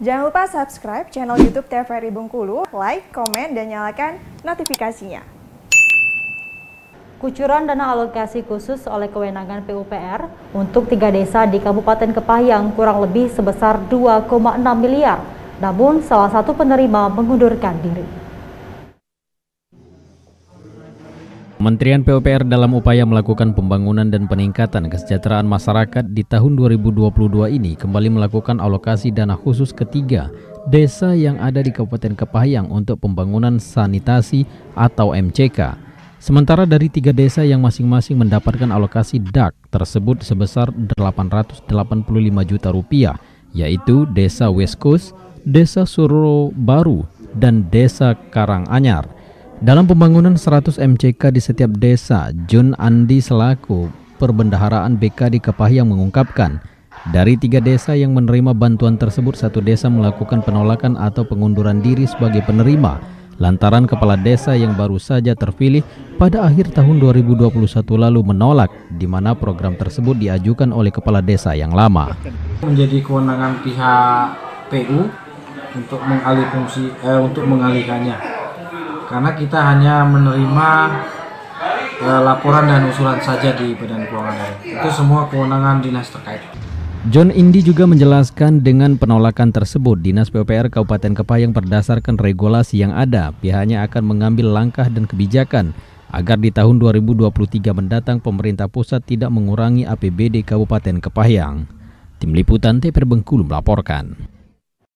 Jangan lupa subscribe channel YouTube TVRI Bengkulu, like, komen, dan nyalakan notifikasinya. Kucuran dana alokasi khusus oleh kewenangan PUPR untuk tiga desa di Kabupaten Kepahyang kurang lebih sebesar 2,6 miliar, namun salah satu penerima mengundurkan diri. Kementerian PUPR dalam upaya melakukan pembangunan dan peningkatan kesejahteraan masyarakat di tahun 2022 ini kembali melakukan alokasi dana khusus ketiga desa yang ada di Kabupaten Kepahyang untuk pembangunan sanitasi atau MCK. Sementara dari tiga desa yang masing-masing mendapatkan alokasi DAK tersebut sebesar 885 juta rupiah, yaitu Desa West Coast, Desa Suro Baru, dan Desa Karanganyar. Dalam pembangunan 100 MCK di setiap desa, Jun Andi selaku perbendaharaan BK di Kepahyang mengungkapkan, dari tiga desa yang menerima bantuan tersebut, satu desa melakukan penolakan atau pengunduran diri sebagai penerima lantaran kepala desa yang baru saja terpilih pada akhir tahun 2021 lalu menolak di mana program tersebut diajukan oleh kepala desa yang lama. Menjadi kewenangan pihak PU untuk mengalih fungsi eh, untuk mengalihkannya karena kita hanya menerima uh, laporan dan usulan saja di Badan Keuangan Daerah. Itu semua kewenangan dinas terkait. John Indi juga menjelaskan dengan penolakan tersebut, Dinas PUPR Kabupaten Kepayang berdasarkan regulasi yang ada, pihaknya akan mengambil langkah dan kebijakan agar di tahun 2023 mendatang pemerintah pusat tidak mengurangi APBD Kabupaten Kepayang. Tim Liputan TPR Bengkulu melaporkan.